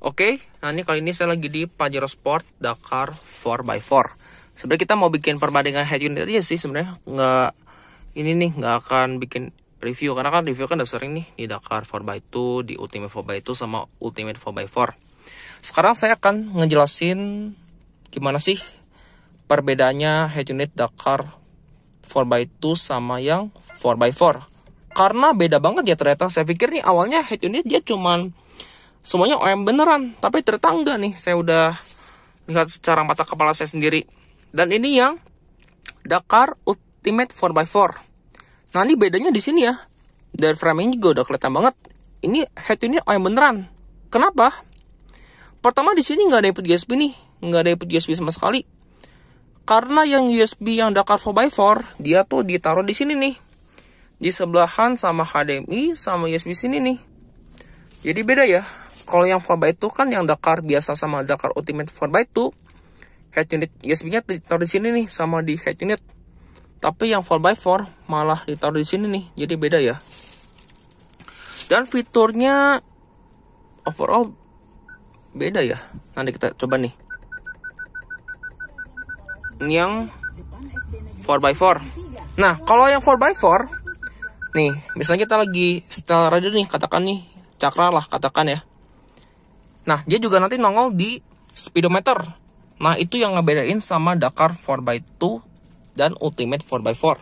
Oke, nah ini kali ini saya lagi di Pajero Sport Dakar 4x4. Sebenarnya kita mau bikin perbandingan head unit aja sih sebenarnya nggak ini nih nggak akan bikin review karena kan review kan udah sering nih di Dakar 4x2, di Ultimate 4x2 sama Ultimate 4x4. Sekarang saya akan ngejelasin gimana sih perbedaannya head unit Dakar 4x2 sama yang 4x4. Karena beda banget ya ternyata. Saya pikir nih awalnya head unit dia cuman semuanya OM oh, beneran tapi ternyata enggak nih saya udah lihat secara mata kepala saya sendiri dan ini yang Dakar Ultimate 4x4 nah ini bedanya di sini ya dari framing juga udah kelihatan banget ini head ini OM oh, beneran kenapa pertama di sini nggak ada input USB nih nggak ada input USB sama sekali karena yang USB yang Dakar 4x4 dia tuh ditaruh di sini nih di sebelahan sama HDMI sama USB sini nih jadi beda ya kalau yang 4x2 kan yang Dakar biasa sama Dakar Ultimate 4x2 head unit USB-nya ditaruh di sini nih sama di head unit. Tapi yang 4x4 malah ditaruh di sini nih, jadi beda ya. Dan fiturnya overall beda ya. Nanti kita coba nih. Yang 4x4. Nah, kalau yang 4x4 nih, misalnya kita lagi setel radio nih, katakan nih cakra lah katakan ya. Nah, dia juga nanti nongol di speedometer. Nah, itu yang ngebedain sama Dakar 4x2 dan Ultimate 4x4.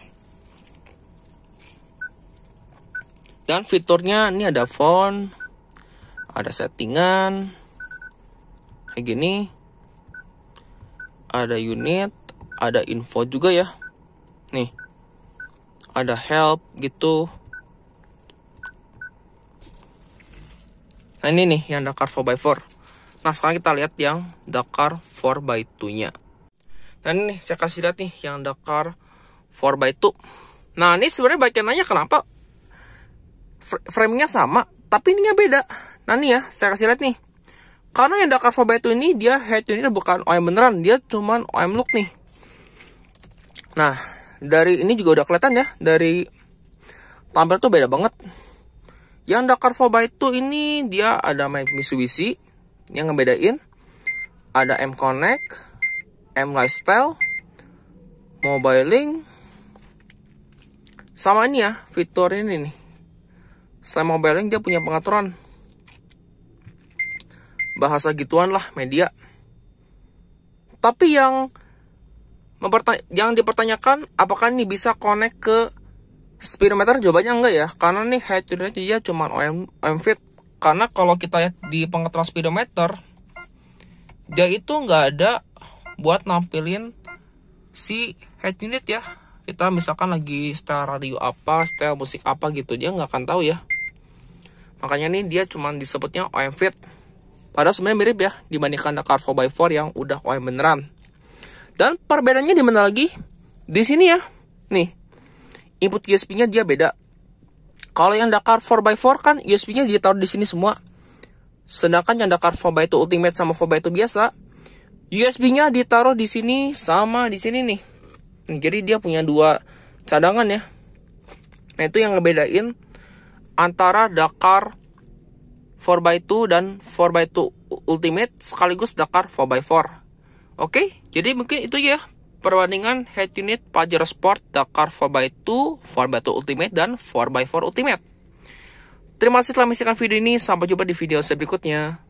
Dan fiturnya ini ada font, ada settingan, kayak gini, ada unit, ada info juga ya. Nih, ada help gitu, Nah ini nih yang Dakar 4x4. Nah sekarang kita lihat yang Dakar 4x2 nya. Nah ini nih, saya kasih lihat nih yang Dakar 4x2. Nah ini sebenarnya baiknya nanya kenapa framingnya sama tapi ini beda. Nah ini ya saya kasih lihat nih. Karena yang Dakar 4x2 ini dia head unit bukan OM beneran, dia cuman OM look nih. Nah, dari ini juga udah kelihatan ya, dari tampil tuh beda banget yang Dakar 4x2 ini dia ada main Mitsubishi yang ngebedain ada M Connect, M Lifestyle, Mobile Link sama ini ya fitur ini nih. Selain Mobile Link dia punya pengaturan bahasa gituan lah media. Tapi yang yang dipertanyakan apakah ini bisa connect ke speedometer jawabannya enggak ya karena nih head to dia cuma OM, OM fit karena kalau kita lihat di pengaturan speedometer dia itu nggak ada buat nampilin si head unit ya kita misalkan lagi setel radio apa setel musik apa gitu dia nggak akan tahu ya makanya nih dia cuma disebutnya OM fit padahal sebenarnya mirip ya dibandingkan Dakar 4x4 yang udah OM beneran dan perbedaannya di mana lagi di sini ya nih input USB-nya dia beda. Kalau yang Dakar 4x4 kan USB-nya dia taruh di sini semua. Sedangkan yang Dakar 4x2 Ultimate sama 4x2 biasa, USB-nya ditaruh di sini sama di sini nih. Jadi dia punya dua cadangan ya. Nah itu yang ngebedain antara Dakar 4x2 dan 4x2 Ultimate sekaligus Dakar 4x4. Oke, jadi mungkin itu ya perbandingan head unit Pajero Sport, Dakar 4x2, 4x2 Ultimate, dan 4x4 Ultimate. Terima kasih telah menyaksikan video ini, sampai jumpa di video saya berikutnya.